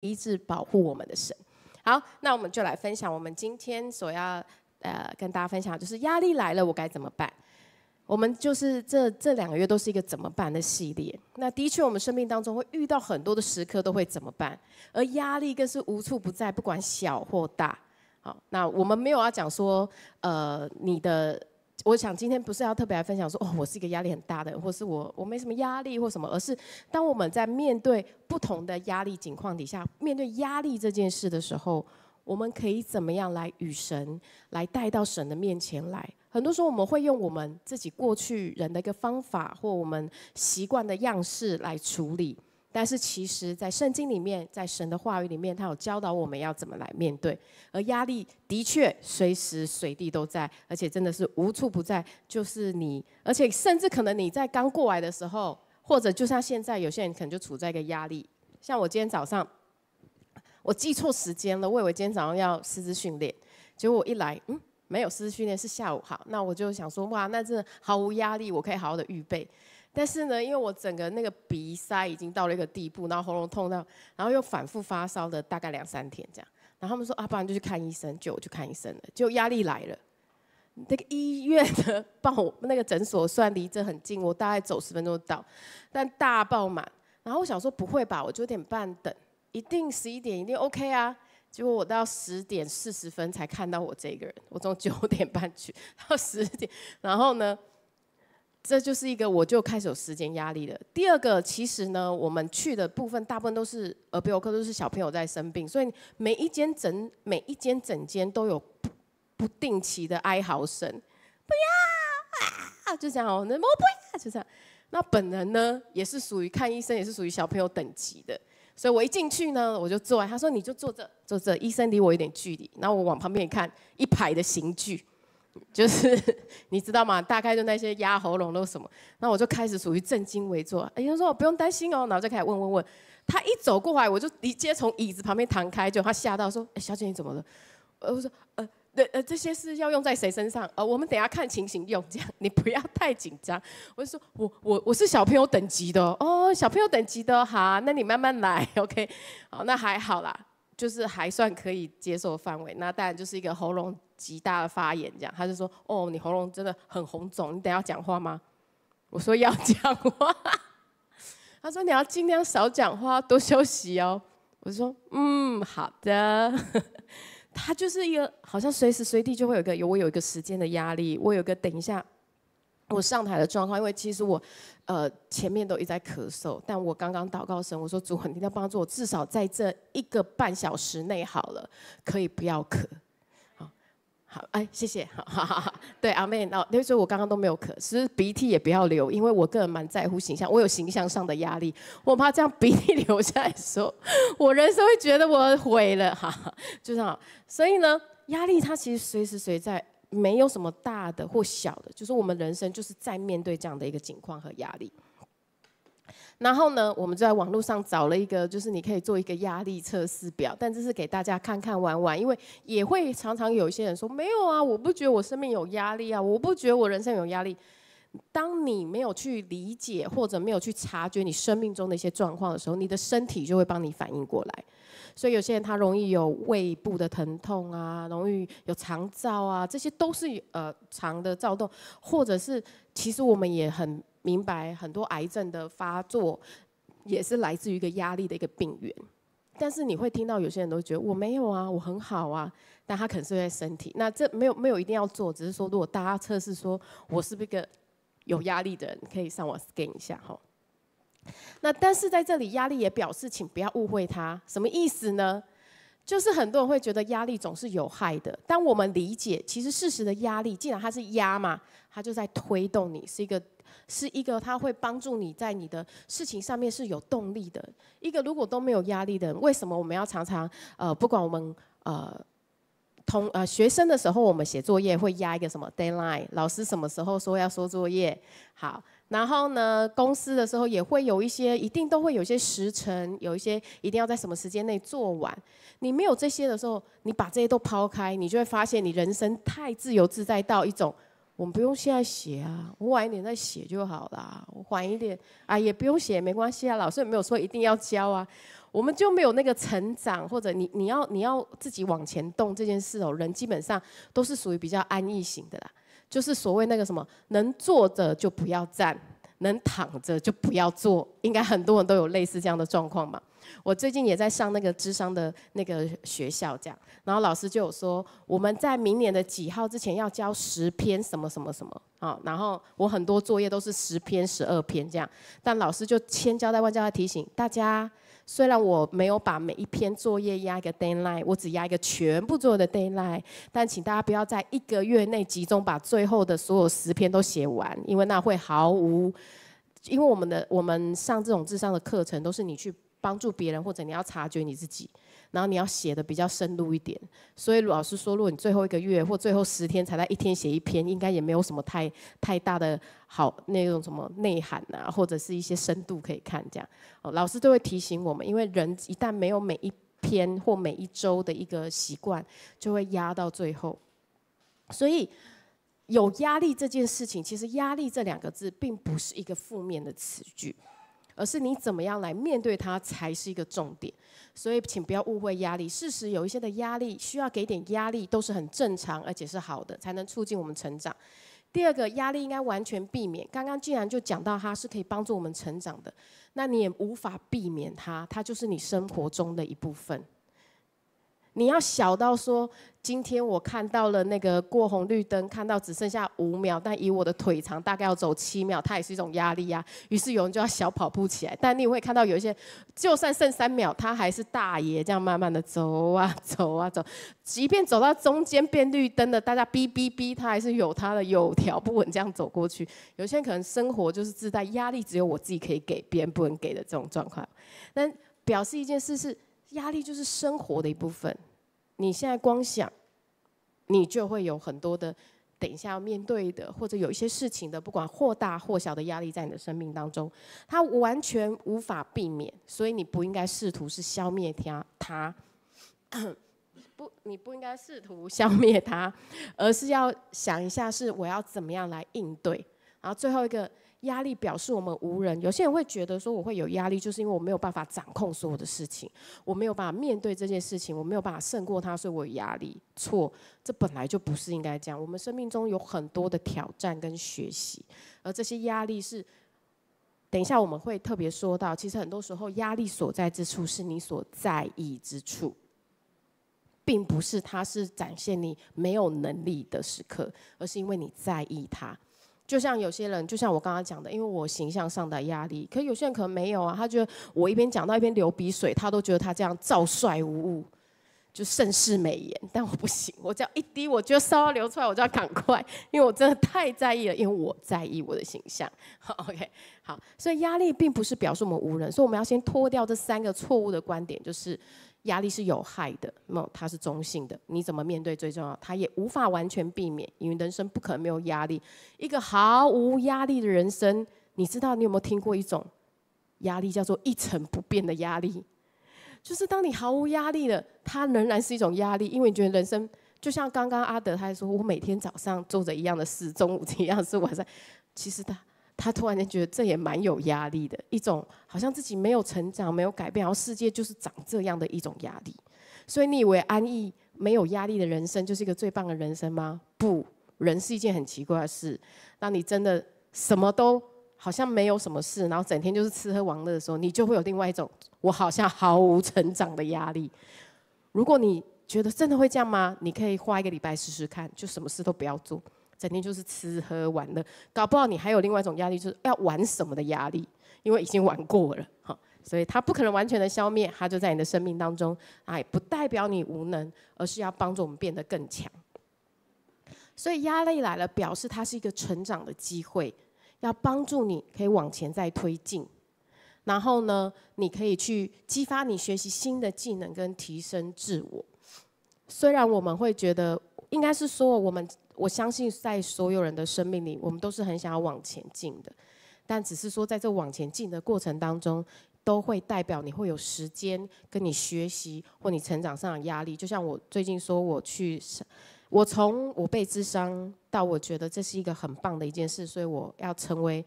一致保护我们的神。好，那我们就来分享我们今天所要呃跟大家分享，就是压力来了，我该怎么办？我们就是这这两个月都是一个怎么办的系列。那的确，我们生命当中会遇到很多的时刻，都会怎么办？而压力更是无处不在，不管小或大。好，那我们没有要讲说，呃，你的。我想今天不是要特别来分享说，哦，我是一个压力很大的，或是我我没什么压力或什么，而是当我们在面对不同的压力情况底下，面对压力这件事的时候，我们可以怎么样来与神来带到神的面前来？很多时候我们会用我们自己过去人的一个方法或我们习惯的样式来处理。但是其实，在圣经里面，在神的话语里面，他有教导我们要怎么来面对。而压力的确随时随地都在，而且真的是无处不在。就是你，而且甚至可能你在刚过来的时候，或者就像现在，有些人可能就处在一个压力。像我今天早上，我记错时间了，我以为今天早上要师资训练，结果我一来，嗯，没有师资训练，是下午。好，那我就想说，哇，那的毫无压力，我可以好好的预备。但是呢，因为我整个那个鼻塞已经到了一个地步，然后喉咙痛到，然后又反复发烧的大概两三天这样。然后他们说：“啊，不然就去看医生。”就我去看医生了，就压力来了。那个医院的我那个诊所算然离这很近，我大概走十分钟到，但大爆满。然后我想说：“不会吧？”我九点半等，一定十一点一定 OK 啊。结果我到十点四十分才看到我这个人。我从九点半去到十点，然后呢？这就是一个我就开始有时间压力的。第二个，其实呢，我们去的部分大部分都是耳鼻喉科，都是小朋友在生病，所以每一间整每一间整间都有不不定期的哀嚎声，不要啊，就这样哦，那我不要就这样。那本人呢，也是属于看医生，也是属于小朋友等级的，所以我一进去呢，我就坐。他说你就坐这，坐这。医生离我有点距离，后我往旁边一看，一排的刑具。就是你知道吗？大概就那些压喉咙都什么，那我就开始属于震惊危坐。有人说不用担心哦，然后就开始问问问。他一走过来，我就直接从椅子旁边弹开，就他吓到说：“哎，小姐你怎么了？”呃，我说：“呃，这呃这些是要用在谁身上？”呃，我们等下看情形用，这样你不要太紧张。我就说：“我我我是小朋友等级的哦，小朋友等级的好，那你慢慢来，OK。好，那还好啦，就是还算可以接受范围。那当然就是一个喉咙。”极大的发言，这样他就说：“哦，你喉咙真的很红肿，你等下要讲话吗？”我说：“要讲话。”他说：“你要尽量少讲话，多休息哦。”我说：“嗯，好的。”他就是一个好像随时随地就会有一个有我有一个时间的压力，我有一个等一下我上台的状况，因为其实我呃前面都一直在咳嗽，但我刚刚祷告神，我说主很定要帮助我，至少在这一个半小时内好了，可以不要咳。好，哎，谢谢，好好好，对，阿妹，那那以候我刚刚都没有咳，其实鼻涕也不要流，因为我个人蛮在乎形象，我有形象上的压力，我怕这样鼻涕 流下来的时候，我人生会觉得我毁了，哈，就这样，所以呢，压力它其实随时随在，没有什么大的或小的，就是我们人生就是在面对这样的一个情况和压力。然后呢，我们就在网络上找了一个，就是你可以做一个压力测试表，但这是给大家看看玩玩，因为也会常常有一些人说，没有啊，我不觉得我生命有压力啊，我不觉得我人生有压力。当你没有去理解或者没有去察觉你生命中的一些状况的时候，你的身体就会帮你反应过来。所以有些人他容易有胃部的疼痛啊，容易有肠燥啊，这些都是呃肠的躁动，或者是其实我们也很。明白很多癌症的发作也是来自于一个压力的一个病源，但是你会听到有些人都觉得我没有啊，我很好啊，但他可能是在身体。那这没有没有一定要做，只是说如果大家测试说我是不是一个有压力的人，可以上网 scan 一下哈。那但是在这里压力也表示，请不要误会它什么意思呢？就是很多人会觉得压力总是有害的，但我们理解其实事实的压力，既然它是压嘛，它就在推动你是一个。是一个他会帮助你在你的事情上面是有动力的。一个如果都没有压力的人，为什么我们要常常呃，不管我们呃，同呃学生的时候，我们写作业会压一个什么 deadline，老师什么时候说要收作业？好，然后呢，公司的时候也会有一些，一定都会有一些时辰，有一些一定要在什么时间内做完。你没有这些的时候，你把这些都抛开，你就会发现你人生太自由自在到一种。我们不用现在写啊，我晚一点再写就好啦。我晚一点啊，也不用写，没关系啊。老师也没有说一定要教啊。我们就没有那个成长，或者你你要你要自己往前动这件事哦。人基本上都是属于比较安逸型的啦，就是所谓那个什么，能坐着就不要站。能躺着就不要坐，应该很多人都有类似这样的状况吧。我最近也在上那个智商的那个学校，这样，然后老师就有说，我们在明年的几号之前要交十篇什么什么什么啊，然后我很多作业都是十篇、十二篇这样，但老师就千交代万交代提醒大家。虽然我没有把每一篇作业压一个 deadline，我只压一个全部做的 deadline，但请大家不要在一个月内集中把最后的所有十篇都写完，因为那会毫无。因为我们的我们上这种智商的课程，都是你去帮助别人，或者你要察觉你自己。然后你要写的比较深入一点，所以老师说，如果你最后一个月或最后十天才在一天写一篇，应该也没有什么太太大的好那种什么内涵呐，或者是一些深度可以看这样。哦，老师都会提醒我们，因为人一旦没有每一篇或每一周的一个习惯，就会压到最后。所以有压力这件事情，其实“压力”这两个字并不是一个负面的词句。而是你怎么样来面对它才是一个重点，所以请不要误会压力。事实有一些的压力，需要给点压力都是很正常，而且是好的，才能促进我们成长。第二个，压力应该完全避免。刚刚既然就讲到它是可以帮助我们成长的，那你也无法避免它，它就是你生活中的一部分。你要小到说，今天我看到了那个过红绿灯，看到只剩下五秒，但以我的腿长，大概要走七秒，它也是一种压力呀。于是有人就要小跑步起来。但你会看到有一些，就算剩三秒，他还是大爷这样慢慢的走啊走啊走。即便走到中间变绿灯的，大家哔哔哔，他还是有他的有条不紊这样走过去。有些人可能生活就是自带压力，只有我自己可以给，别人不能给的这种状况。但表示一件事是。压力就是生活的一部分。你现在光想，你就会有很多的，等一下要面对的，或者有一些事情的，不管或大或小的压力，在你的生命当中，它完全无法避免。所以你不应该试图是消灭他，它，不，你不应该试图消灭它，而是要想一下是我要怎么样来应对。然后最后一个。压力表示我们无人。有些人会觉得说，我会有压力，就是因为我没有办法掌控所有的事情，我没有办法面对这件事情，我没有办法胜过他，所以我有压力。错，这本来就不是应该这样。我们生命中有很多的挑战跟学习，而这些压力是，等一下我们会特别说到，其实很多时候压力所在之处是你所在意之处，并不是它是展现你没有能力的时刻，而是因为你在意它。就像有些人，就像我刚刚讲的，因为我形象上的压力，可有些人可能没有啊。他觉得我一边讲到一边流鼻水，他都觉得他这样照帅无误，就盛世美颜。但我不行，我只要一滴，我觉得稍微流出来，我就要赶快，因为我真的太在意了，因为我在意我的形象。OK，好，所以压力并不是表示我们无人，所以我们要先脱掉这三个错误的观点，就是。压力是有害的，那它是中性的，你怎么面对最重要。它也无法完全避免，因为人生不可能没有压力。一个毫无压力的人生，你知道你有没有听过一种压力叫做一成不变的压力？就是当你毫无压力了，它仍然是一种压力，因为你觉得人生就像刚刚阿德他说，我每天早上做着一样的事，中午一样事，晚上，其实他。他突然间觉得这也蛮有压力的，一种好像自己没有成长、没有改变，然后世界就是长这样的一种压力。所以你以为安逸、没有压力的人生就是一个最棒的人生吗？不，人是一件很奇怪的事。那你真的什么都好像没有什么事，然后整天就是吃喝玩乐的时候，你就会有另外一种我好像毫无成长的压力。如果你觉得真的会这样吗？你可以花一个礼拜试试看，就什么事都不要做。整天就是吃喝玩乐，搞不好你还有另外一种压力，就是要玩什么的压力，因为已经玩过了哈，所以它不可能完全的消灭，它就在你的生命当中。哎，不代表你无能，而是要帮助我们变得更强。所以压力来了，表示它是一个成长的机会，要帮助你可以往前再推进，然后呢，你可以去激发你学习新的技能跟提升自我。虽然我们会觉得，应该是说我们。我相信，在所有人的生命里，我们都是很想要往前进的，但只是说，在这往前进的过程当中，都会代表你会有时间跟你学习或你成长上的压力。就像我最近说，我去，我从我被智商到我觉得这是一个很棒的一件事，所以我要成为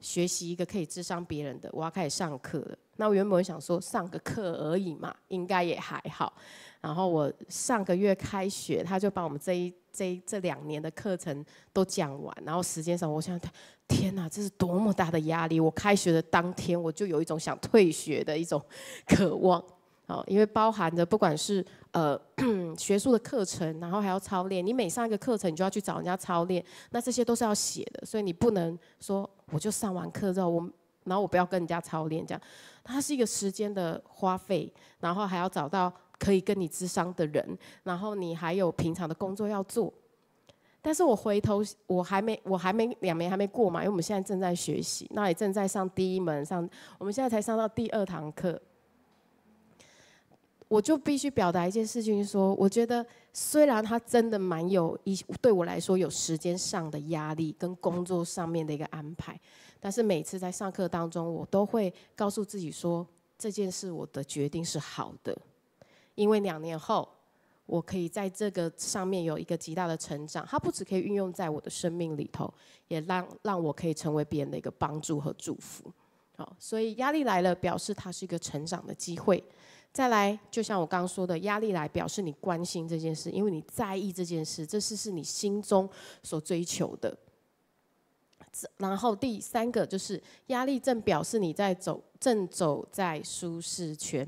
学习一个可以智商别人的，我要开始上课了。那我原本想说上个课而已嘛，应该也还好。然后我上个月开学，他就把我们这一这这两年的课程都讲完。然后时间上，我想，天哪，这是多么大的压力！我开学的当天，我就有一种想退学的一种 渴望。哦，因为包含着不管是呃 学术的课程，然后还要操练。你每上一个课程，你就要去找人家操练。那这些都是要写的，所以你不能说我就上完课之后，我。然后我不要跟人家操练这样，它是一个时间的花费，然后还要找到可以跟你智商的人，然后你还有平常的工作要做。但是我回头我还没我还没两年还没过嘛，因为我们现在正在学习，那也正在上第一门上，我们现在才上到第二堂课，我就必须表达一件事情，说我觉得虽然它真的蛮有一对我来说有时间上的压力跟工作上面的一个安排。但是每次在上课当中，我都会告诉自己说，这件事我的决定是好的，因为两年后我可以在这个上面有一个极大的成长。它不只可以运用在我的生命里头，也让让我可以成为别人的一个帮助和祝福。好，所以压力来了，表示它是一个成长的机会。再来，就像我刚刚说的，压力来表示你关心这件事，因为你在意这件事，这事是你心中所追求的。然后第三个就是压力正表示你在走正走在舒适圈，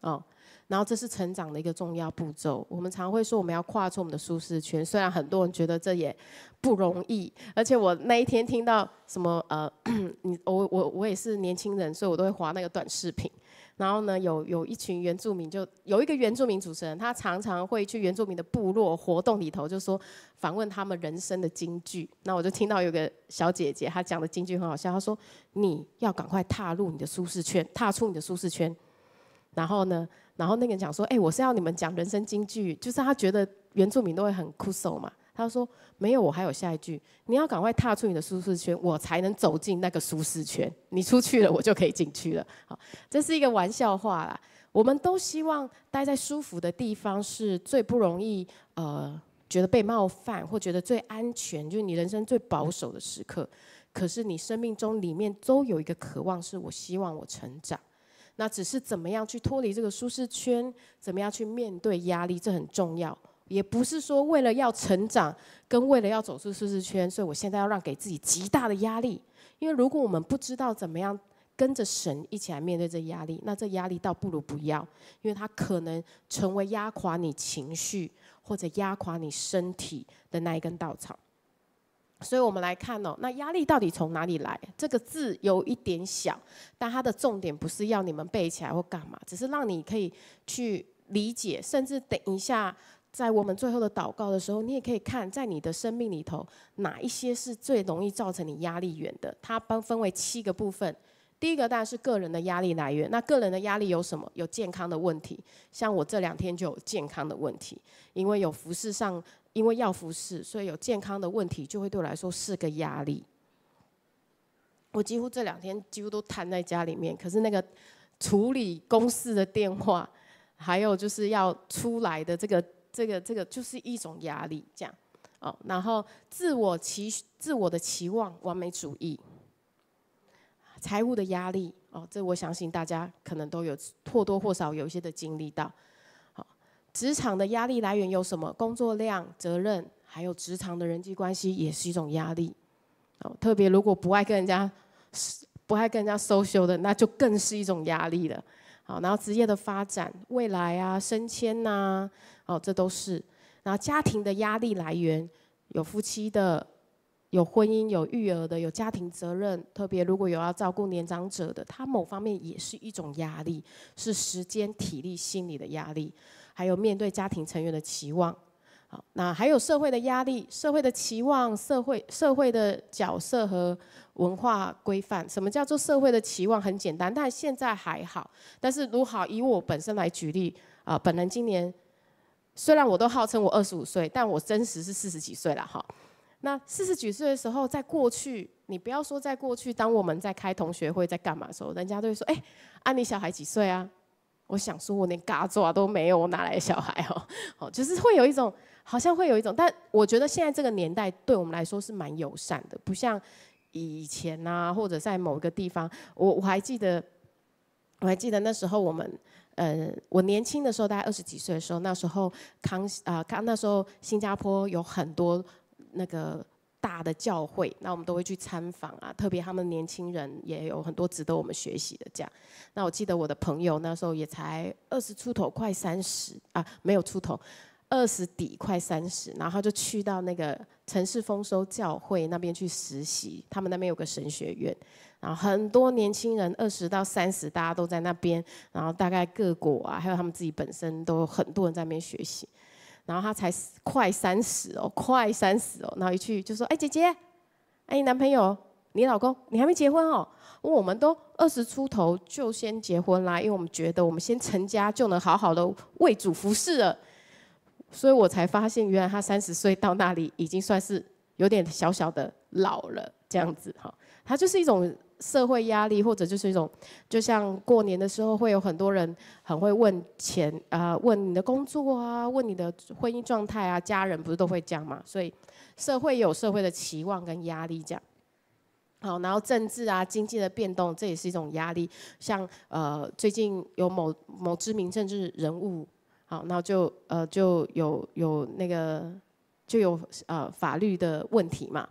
哦，然后这是成长的一个重要步骤。我们常会说我们要跨出我们的舒适圈，虽然很多人觉得这也不容易。而且我那一天听到什么呃，你我我我也是年轻人，所以我都会划那个短视频。然后呢，有有一群原住民，就有一个原住民主持人，他常常会去原住民的部落活动里头，就说访问他们人生的金句。那我就听到有个小姐姐，她讲的金句很好笑，她说：“你要赶快踏入你的舒适圈，踏出你的舒适圈。”然后呢，然后那个人讲说：“哎，我是要你们讲人生金句，就是他觉得原住民都会很苦手嘛。”他说：“没有，我还有下一句。你要赶快踏出你的舒适圈，我才能走进那个舒适圈。你出去了，我就可以进去了。”好，这是一个玩笑话啦。我们都希望待在舒服的地方是最不容易呃，觉得被冒犯或觉得最安全，就是你人生最保守的时刻。可是你生命中里面都有一个渴望，是我希望我成长。那只是怎么样去脱离这个舒适圈，怎么样去面对压力，这很重要。也不是说为了要成长，跟为了要走出舒适圈，所以我现在要让给自己极大的压力。因为如果我们不知道怎么样跟着神一起来面对这压力，那这压力倒不如不要，因为它可能成为压垮你情绪或者压垮你身体的那一根稻草。所以我们来看哦，那压力到底从哪里来？这个字有一点小，但它的重点不是要你们背起来或干嘛，只是让你可以去理解，甚至等一下。在我们最后的祷告的时候，你也可以看，在你的生命里头，哪一些是最容易造成你压力源的？它分分为七个部分。第一个当然是个人的压力来源，那个人的压力有什么？有健康的问题，像我这两天就有健康的问题，因为有服饰上，因为要服饰，所以有健康的问题，就会对我来说是个压力。我几乎这两天几乎都瘫在家里面，可是那个处理公事的电话，还有就是要出来的这个。这个这个就是一种压力，这样哦。然后自我期自我的期望，完美主义，财务的压力哦，这我相信大家可能都有或多或少有一些的经历到。好，职场的压力来源有什么？工作量、责任，还有职场的人际关系也是一种压力。哦，特别如果不爱跟人家不爱跟人家 social 的，那就更是一种压力了。好，然后职业的发展、未来啊、升迁呐。哦，这都是。然后家庭的压力来源有夫妻的，有婚姻，有育儿的，有家庭责任。特别如果有要照顾年长者的，他某方面也是一种压力，是时间、体力、心理的压力，还有面对家庭成员的期望。好，那还有社会的压力，社会的期望，社会社会的角色和文化规范。什么叫做社会的期望？很简单，但现在还好。但是如好以我本身来举例啊，本人今年。虽然我都号称我二十五岁，但我真实是四十几岁了哈。那四十几岁的时候，在过去，你不要说在过去，当我们在开同学会，在干嘛的时候，人家都会说：“哎，啊你小孩几岁啊？”我想说，我连嘎爪都没有，我哪来的小孩哦？哦，就是会有一种，好像会有一种，但我觉得现在这个年代对我们来说是蛮友善的，不像以前啊，或者在某一个地方，我我还记得，我还记得那时候我们。呃，我年轻的时候，大概二十几岁的时候，那时候康啊康，那时候新加坡有很多那个大的教会，那我们都会去参访啊。特别他们年轻人也有很多值得我们学习的这样。那我记得我的朋友那时候也才二十出头，快三十啊，没有出头，二十底快三十，然后就去到那个。城市丰收教会那边去实习，他们那边有个神学院，然后很多年轻人二十到三十，大家都在那边，然后大概各国啊，还有他们自己本身都有很多人在那边学习，然后他才快三十哦，快三十哦，然后一去就说：哎姐姐，哎你男朋友，你老公，你还没结婚哦？我们都二十出头就先结婚啦，因为我们觉得我们先成家就能好好的为主服侍了。所以我才发现，原来他三十岁到那里已经算是有点小小的老了这样子哈。他就是一种社会压力，或者就是一种，就像过年的时候会有很多人很会问钱啊，问你的工作啊，问你的婚姻状态啊，家人不是都会讲嘛。所以社会有社会的期望跟压力这样。好，然后政治啊、经济的变动，这也是一种压力。像呃，最近有某某知名政治人物。好，那就呃就有有那个就有呃法律的问题嘛。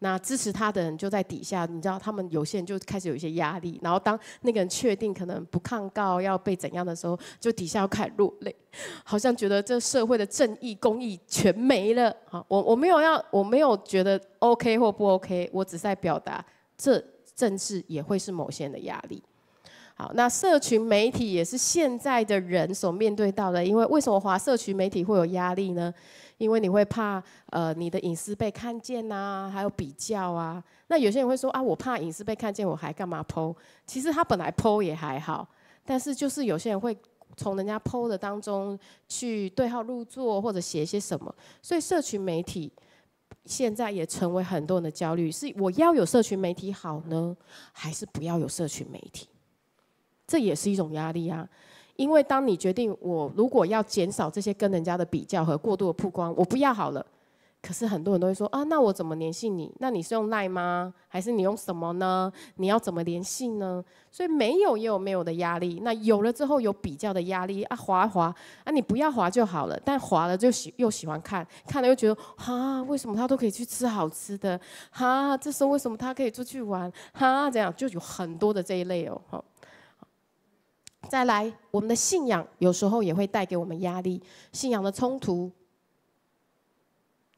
那支持他的人就在底下，你知道，他们有些人就开始有一些压力。然后当那个人确定可能不抗告要被怎样的时候，就底下开始落泪，好像觉得这社会的正义公义全没了。好，我我没有要，我没有觉得 OK 或不 OK，我只在表达，这政治也会是某些人的压力。好，那社群媒体也是现在的人所面对到的。因为为什么华社群媒体会有压力呢？因为你会怕，呃，你的隐私被看见呐，还有比较啊。那有些人会说啊，我怕隐私被看见，我还干嘛剖？其实他本来剖也还好，但是就是有些人会从人家剖的当中去对号入座或者写些什么。所以社群媒体现在也成为很多人的焦虑：是我要有社群媒体好呢，还是不要有社群媒体？这也是一种压力啊，因为当你决定我如果要减少这些跟人家的比较和过度的曝光，我不要好了。可是很多人都会说啊，那我怎么联系你？那你是用赖吗？还是你用什么呢？你要怎么联系呢？所以没有也有没有的压力，那有了之后有比较的压力啊，划划啊，你不要划就好了。但划了就喜又喜欢看，看了又觉得哈，为什么他都可以去吃好吃的？哈，这是为什么他可以出去玩？哈，这样就有很多的这一类哦，好。再来，我们的信仰有时候也会带给我们压力。信仰的冲突，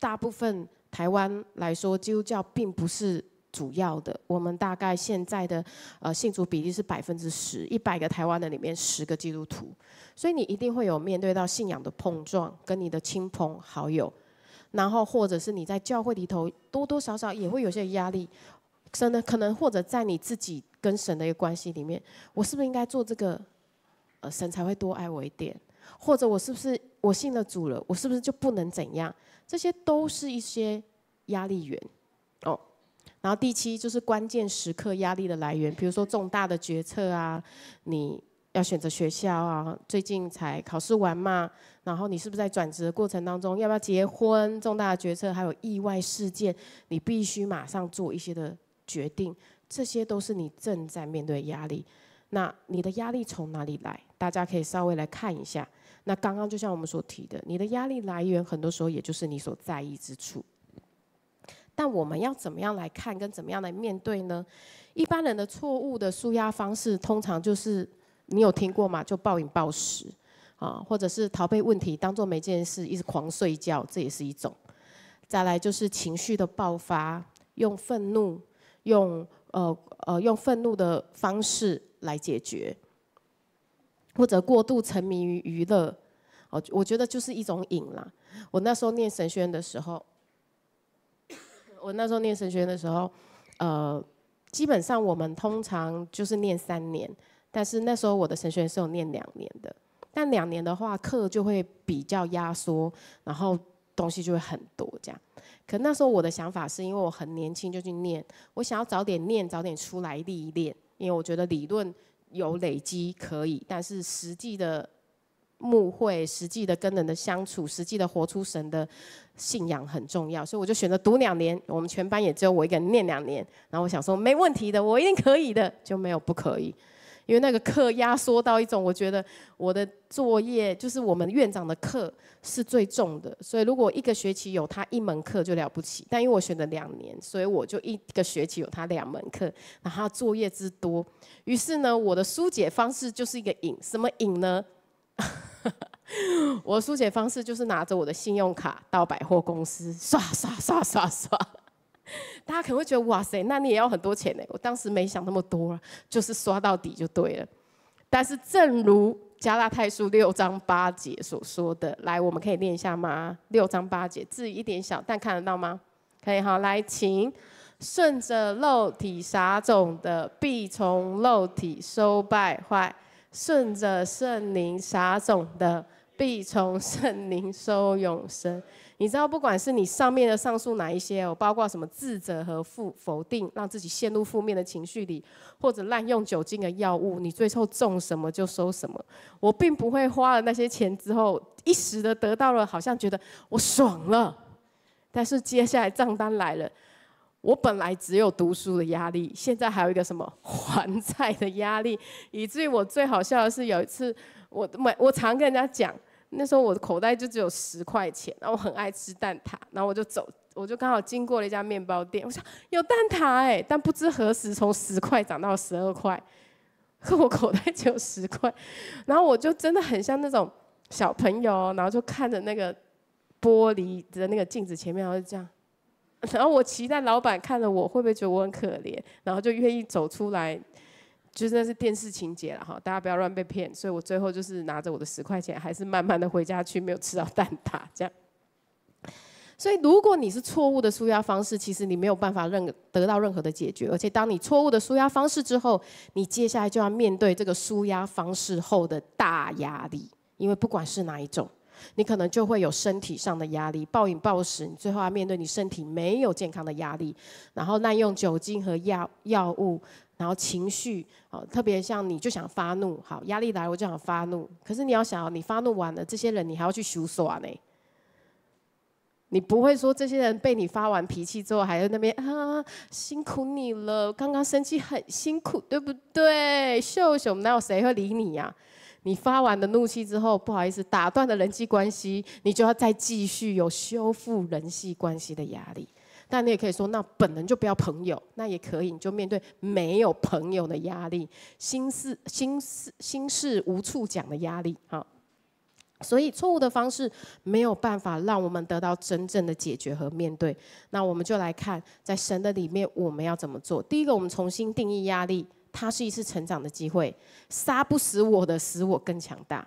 大部分台湾来说，基督教并不是主要的。我们大概现在的呃信主比例是百分之十，一百个台湾的里面十个基督徒。所以你一定会有面对到信仰的碰撞，跟你的亲朋好友，然后或者是你在教会里头，多多少少也会有些压力。真的，可能或者在你自己跟神的一个关系里面，我是不是应该做这个？呃，神才会多爱我一点，或者我是不是我信了主了，我是不是就不能怎样？这些都是一些压力源，哦。然后第七就是关键时刻压力的来源，比如说重大的决策啊，你要选择学校啊，最近才考试完嘛，然后你是不是在转职的过程当中，要不要结婚？重大的决策还有意外事件，你必须马上做一些的决定，这些都是你正在面对压力。那你的压力从哪里来？大家可以稍微来看一下。那刚刚就像我们所提的，你的压力来源很多时候也就是你所在意之处。但我们要怎么样来看，跟怎么样来面对呢？一般人的错误的舒压方式，通常就是你有听过吗？就暴饮暴食啊，或者是逃避问题，当做没件事，一直狂睡觉，这也是一种。再来就是情绪的爆发，用愤怒，用呃呃用愤怒的方式。来解决，或者过度沉迷于娱乐，哦，我觉得就是一种瘾了。我那时候念神学院的时候，我那时候念神学院的时候，呃，基本上我们通常就是念三年，但是那时候我的神学院是有念两年的，但两年的话课就会比较压缩，然后东西就会很多这样。可那时候我的想法是因为我很年轻就去念，我想要早点念，早点出来历练。因为我觉得理论有累积可以，但是实际的牧会、实际的跟人的相处、实际的活出神的信仰很重要，所以我就选择读两年。我们全班也只有我一个人念两年。然后我想说，没问题的，我一定可以的，就没有不可以。因为那个课压缩到一种，我觉得我的作业就是我们院长的课是最重的，所以如果一个学期有他一门课就了不起。但因为我选了两年，所以我就一个学期有他两门课，然后作业之多，于是呢，我的疏解方式就是一个瘾，什么瘾呢？我疏解方式就是拿着我的信用卡到百货公司刷刷刷刷刷。大家可能会觉得哇塞，那你也要很多钱呢。我当时没想那么多，就是刷到底就对了。但是正如加拉太书六章八节所说的，来，我们可以念一下吗？六章八节字一点小，但看得到吗？可以，好，来，请顺着肉体撒种的，必从肉体收败坏；顺着圣灵撒种的，必从圣灵收永生。你知道，不管是你上面的上述哪一些，哦，包括什么自责和负否定，让自己陷入负面的情绪里，或者滥用酒精的药物，你最后中什么就收什么。我并不会花了那些钱之后，一时的得到了，好像觉得我爽了，但是接下来账单来了，我本来只有读书的压力，现在还有一个什么还债的压力，以至于我最好笑的是，有一次我每我常跟人家讲。那时候我的口袋就只有十块钱，然后我很爱吃蛋挞，然后我就走，我就刚好经过了一家面包店，我想有蛋挞哎，但不知何时从十块涨到十二块，可我口袋只有十块，然后我就真的很像那种小朋友，然后就看着那个玻璃的那个镜子前面，然后就这样，然后我期待老板看了我会不会觉得我很可怜，然后就愿意走出来。就那是电视情节了哈，大家不要乱被骗。所以我最后就是拿着我的十块钱，还是慢慢的回家去，没有吃到蛋挞这样。所以如果你是错误的输压方式，其实你没有办法任得到任何的解决。而且当你错误的输压方式之后，你接下来就要面对这个输压方式后的大压力。因为不管是哪一种，你可能就会有身体上的压力，暴饮暴食，你最后要面对你身体没有健康的压力，然后滥用酒精和药药物。然后情绪好，特别像你就想发怒，好压力来了我就想发怒。可是你要想，你发怒完了，这些人你还要去修耍呢。你不会说这些人被你发完脾气之后还在那边啊，辛苦你了，刚刚生气很辛苦，对不对？秀秀，哪有谁会理你呀？你发完的怒气之后，不好意思打断了人际关系，你就要再继续有修复人际关系的压力。但你也可以说，那本人就不要朋友，那也可以，你就面对没有朋友的压力，心事、心事、心事无处讲的压力。好，所以错误的方式没有办法让我们得到真正的解决和面对。那我们就来看，在神的里面我们要怎么做？第一个，我们重新定义压力，它是一次成长的机会，杀不死我的，使我更强大。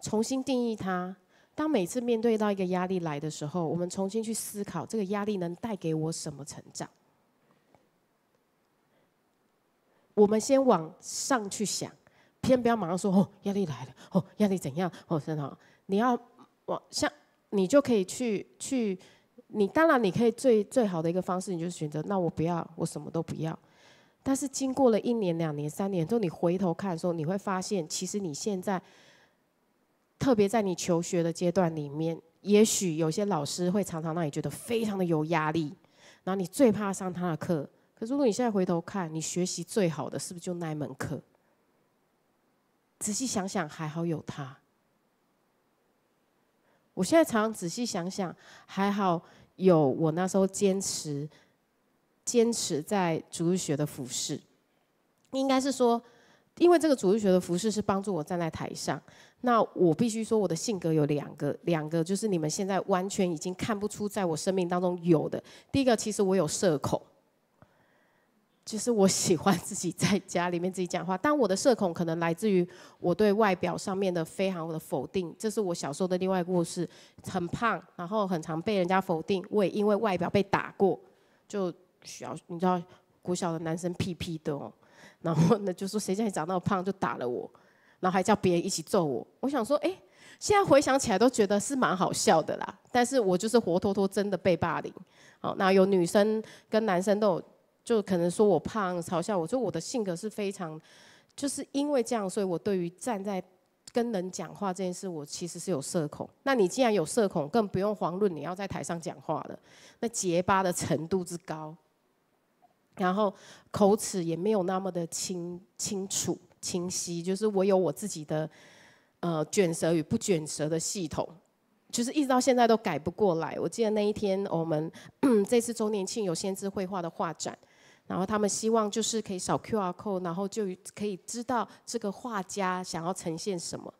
重新定义它。当每次面对到一个压力来的时候，我们重新去思考这个压力能带给我什么成长。我们先往上去想，先不要马上说“哦，压力来了，哦，压力怎样，哦，真好，你要往像你就可以去去，你当然你可以最最好的一个方式，你就选择那我不要，我什么都不要。但是经过了一年、两年、三年之后，你回头看的时候，你会发现，其实你现在。特别在你求学的阶段里面，也许有些老师会常常让你觉得非常的有压力，然后你最怕上他的课。可是如果你现在回头看，你学习最好的是不是就那一门课？仔细想想，还好有他。我现在常常仔细想想，还好有我那时候坚持、坚持在主日学的服饰，应该是说。因为这个主日学的服饰是帮助我站在台上，那我必须说我的性格有两个，两个就是你们现在完全已经看不出在我生命当中有的。第一个其实我有社恐，就是我喜欢自己在家里面自己讲话。但我的社恐可能来自于我对外表上面的非常的否定，这是我小时候的另外一故事。很胖，然后很常被人家否定，我也因为外表被打过，就小你知道，古小的男生屁屁的。然后呢，就说谁叫你长那么胖，就打了我，然后还叫别人一起揍我。我想说，哎，现在回想起来都觉得是蛮好笑的啦。但是我就是活脱脱真的被霸凌。好，那有女生跟男生都有，就可能说我胖，嘲笑我。就我的性格是非常，就是因为这样，所以我对于站在跟人讲话这件事，我其实是有社恐。那你既然有社恐，更不用遑论你要在台上讲话了，那结巴的程度之高。然后口齿也没有那么的清清楚、清晰，就是我有我自己的，呃，卷舌与不卷舌的系统，就是一直到现在都改不过来。我记得那一天我们 这次周年庆有先知绘画的画展，然后他们希望就是可以扫 Q R code，然后就可以知道这个画家想要呈现什么。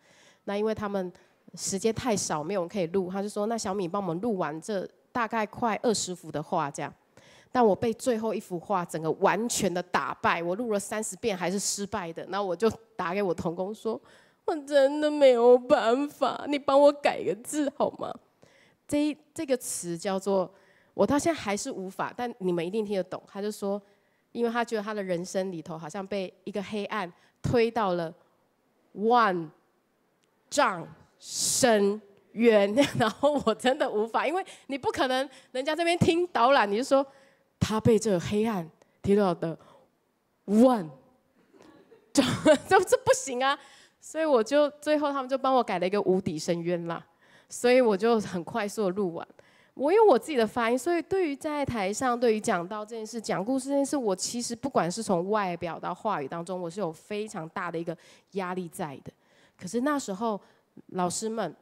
那因为他们时间太少，没有人可以录，他就说那小米帮我们录完这大概快二十幅的画，这样。但我被最后一幅画整个完全的打败，我录了三十遍还是失败的，那我就打给我童工说，我真的没有办法，你帮我改个字好吗？这这个词叫做，我到现在还是无法，但你们一定听得懂。他就说，因为他觉得他的人生里头好像被一个黑暗推到了万丈深渊，然后我真的无法，因为你不可能人家这边听导览你就说。他被这个黑暗提到的 one，这这这不行啊！所以我就最后他们就帮我改了一个无底深渊啦。所以我就很快速的录完。我有我自己的发音，所以对于在台上，对于讲到这件事、讲故事这件事，我其实不管是从外表到话语当中，我是有非常大的一个压力在的。可是那时候老师们。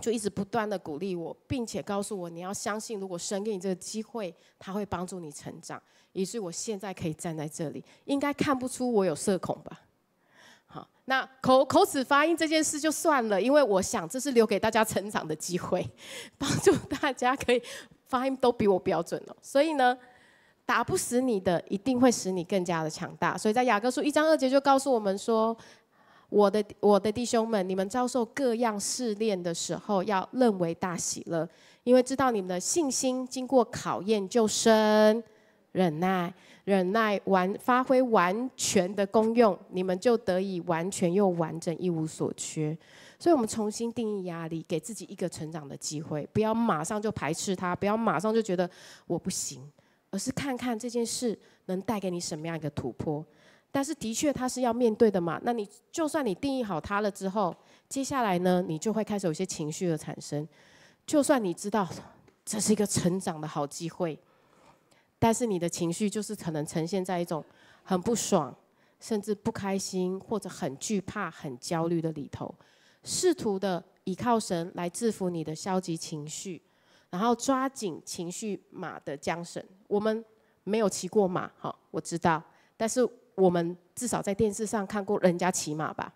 就一直不断的鼓励我，并且告诉我你要相信，如果神给你这个机会，他会帮助你成长。于我现在可以站在这里，应该看不出我有社恐吧？好，那口口齿发音这件事就算了，因为我想这是留给大家成长的机会，帮助大家可以发音都比我标准哦。所以呢，打不死你的，一定会使你更加的强大。所以在雅各书一章二节就告诉我们说。我的我的弟兄们，你们遭受各样试炼的时候，要认为大喜乐，因为知道你们的信心经过考验就生忍耐，忍耐完发挥完全的功用，你们就得以完全又完整，一无所缺。所以，我们重新定义压力，给自己一个成长的机会，不要马上就排斥它，不要马上就觉得我不行，而是看看这件事能带给你什么样一个突破。但是的确，他是要面对的嘛？那你就算你定义好他了之后，接下来呢，你就会开始有些情绪的产生。就算你知道这是一个成长的好机会，但是你的情绪就是可能呈现在一种很不爽，甚至不开心，或者很惧怕、很焦虑的里头，试图的依靠神来制服你的消极情绪，然后抓紧情绪马的缰绳。我们没有骑过马，好，我知道，但是。我们至少在电视上看过人家骑马吧？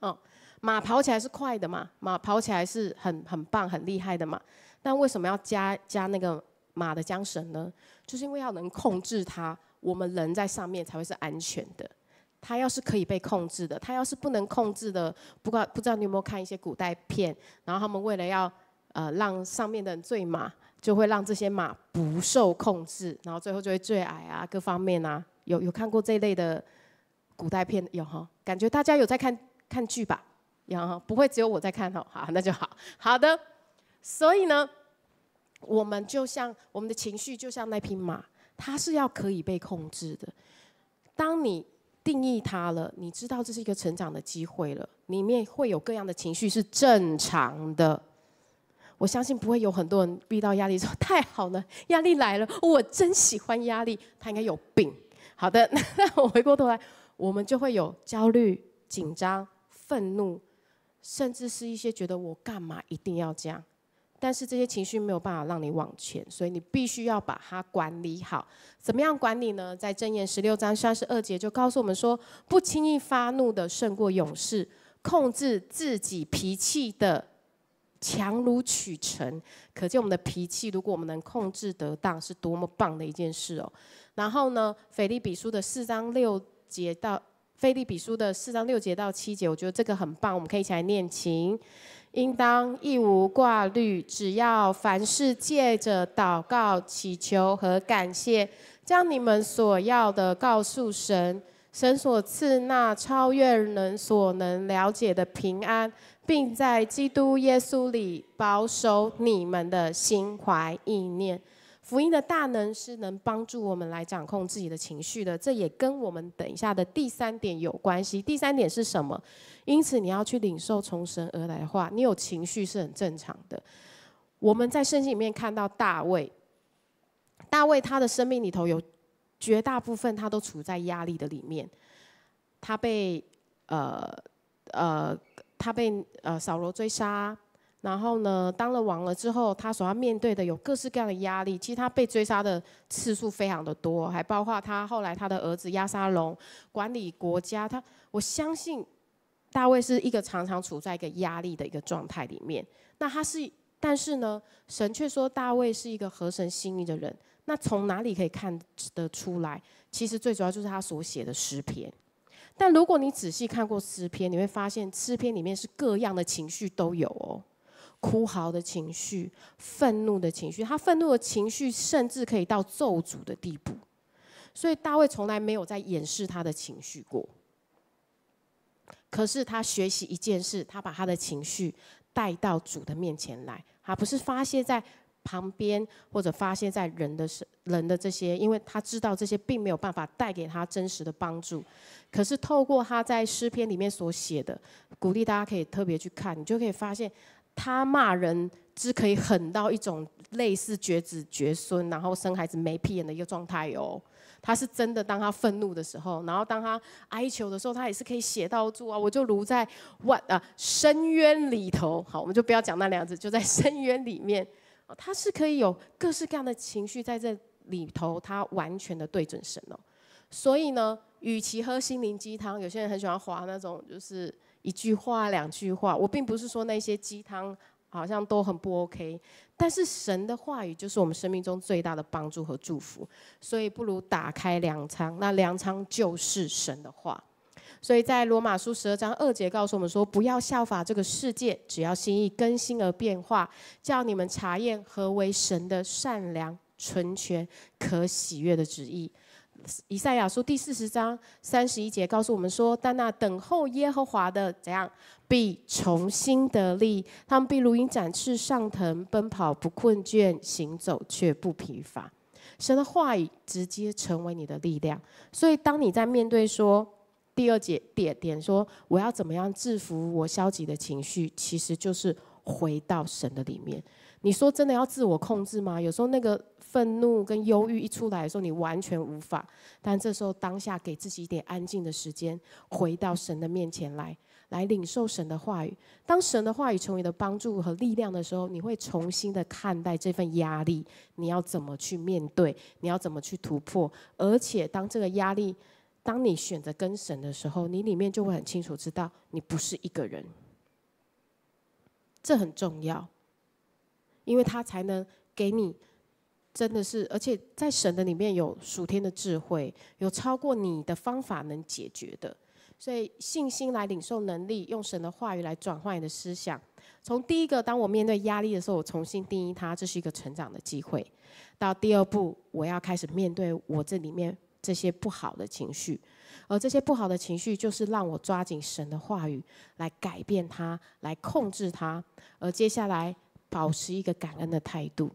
哦，马跑起来是快的嘛，马跑起来是很很棒、很厉害的嘛。但为什么要加加那个马的缰绳呢？就是因为要能控制它，我们人在上面才会是安全的。它要是可以被控制的，它要是不能控制的，不管不知道你有没有看一些古代片，然后他们为了要呃让上面的人坠马，就会让这些马不受控制，然后最后就会坠矮啊，各方面啊。有有看过这类的古代片有哈，感觉大家有在看看剧吧，有哈，不会只有我在看哦。好，那就好。好的，所以呢，我们就像我们的情绪，就像那匹马，它是要可以被控制的。当你定义它了，你知道这是一个成长的机会了。里面会有各样的情绪是正常的。我相信不会有很多人遇到压力说太好了，压力来了，我真喜欢压力，他应该有病。好的，那我回过头来，我们就会有焦虑、紧张、愤怒，甚至是一些觉得我干嘛一定要这样。但是这些情绪没有办法让你往前，所以你必须要把它管理好。怎么样管理呢？在箴言十六章三十二节就告诉我们说：“不轻易发怒的胜过勇士，控制自己脾气的强如取成。可见我们的脾气，如果我们能控制得当，是多么棒的一件事哦。然后呢，《腓利比书》的四章六节到《腓利比书》的四章六节到七节，我觉得这个很棒，我们可以一起来念情。应当一无挂虑，只要凡事借着祷告、祈求和感谢，将你们所要的告诉神。神所赐那超越人所能了解的平安，并在基督耶稣里保守你们的心怀意念。福音的大能是能帮助我们来掌控自己的情绪的，这也跟我们等一下的第三点有关系。第三点是什么？因此你要去领受从神而来的话，你有情绪是很正常的。我们在圣经里面看到大卫，大卫他的生命里头有绝大部分他都处在压力的里面，他被呃呃他被呃扫罗追杀。然后呢，当了王了之后，他所要面对的有各式各样的压力。其实他被追杀的次数非常的多，还包括他后来他的儿子亚沙龙管理国家。他我相信大卫是一个常常处在一个压力的一个状态里面。那他是，但是呢，神却说大卫是一个合神心意的人。那从哪里可以看得出来？其实最主要就是他所写的诗篇。但如果你仔细看过诗篇，你会发现诗篇里面是各样的情绪都有哦。哭嚎的情绪，愤怒的情绪，他愤怒的情绪甚至可以到咒诅的地步。所以大卫从来没有在掩饰他的情绪过。可是他学习一件事，他把他的情绪带到主的面前来，他不是发泄在旁边或者发泄在人的身人的这些，因为他知道这些并没有办法带给他真实的帮助。可是透过他在诗篇里面所写的，鼓励大家可以特别去看，你就可以发现。他骂人是可以狠到一种类似绝子绝孙，然后生孩子没屁眼的一个状态哦。他是真的，当他愤怒的时候，然后当他哀求的时候，他也是可以写到住啊，我就如在万啊深渊里头。好，我们就不要讲那两字，就在深渊里面，他是可以有各式各样的情绪在这里头，他完全的对准神哦。所以呢，与其喝心灵鸡汤，有些人很喜欢划那种就是。一句话，两句话，我并不是说那些鸡汤好像都很不 OK，但是神的话语就是我们生命中最大的帮助和祝福，所以不如打开粮仓，那粮仓就是神的话。所以在罗马书十二章二节告诉我们说：不要效法这个世界，只要心意更新而变化，叫你们查验何为神的善良、纯全、可喜悦的旨意。以赛亚书第四十章三十一节告诉我们说：“但那等候耶和华的，怎样必重新得力？他们必如鹰展翅上腾，奔跑不困倦，行走却不疲乏。”神的话语直接成为你的力量。所以，当你在面对说第二节点点说我要怎么样制服我消极的情绪，其实就是回到神的里面。你说真的要自我控制吗？有时候那个。愤怒跟忧郁一出来的时候，你完全无法。但这时候当下，给自己一点安静的时间，回到神的面前来，来领受神的话语。当神的话语成为你的帮助和力量的时候，你会重新的看待这份压力，你要怎么去面对，你要怎么去突破。而且，当这个压力，当你选择跟神的时候，你里面就会很清楚知道，你不是一个人。这很重要，因为他才能给你。真的是，而且在神的里面有属天的智慧，有超过你的方法能解决的，所以信心来领受能力，用神的话语来转换你的思想。从第一个，当我面对压力的时候，我重新定义它，这是一个成长的机会。到第二步，我要开始面对我这里面这些不好的情绪，而这些不好的情绪就是让我抓紧神的话语来改变它，来控制它。而接下来保持一个感恩的态度，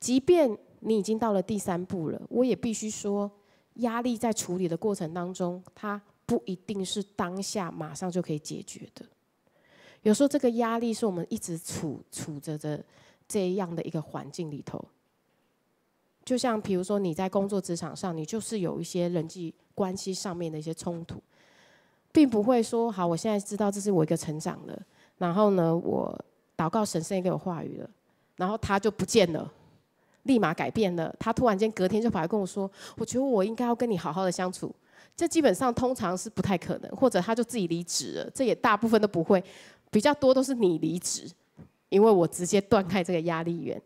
即便。你已经到了第三步了，我也必须说，压力在处理的过程当中，它不一定是当下马上就可以解决的。有时候这个压力是我们一直处处着的这样的一个环境里头。就像比如说你在工作职场上，你就是有一些人际关系上面的一些冲突，并不会说好，我现在知道这是我一个成长了，然后呢，我祷告神，圣也我话语了，然后他就不见了。立马改变了，他突然间隔天就跑来跟我说：“我觉得我应该要跟你好好的相处。”这基本上通常是不太可能，或者他就自己离职了，这也大部分都不会，比较多都是你离职，因为我直接断开这个压力源。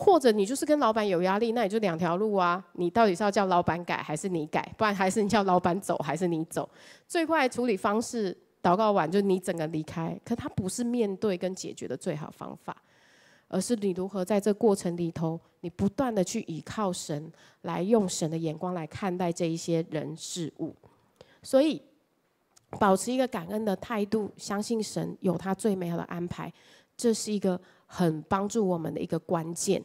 或者你就是跟老板有压力，那也就两条路啊，你到底是要叫老板改还是你改？不然还是你叫老板走还是你走？最快处理方式，祷告完就你整个离开。可他不是面对跟解决的最好方法。而是你如何在这过程里头，你不断的去倚靠神，来用神的眼光来看待这一些人事物，所以保持一个感恩的态度，相信神有他最美好的安排，这是一个很帮助我们的一个关键。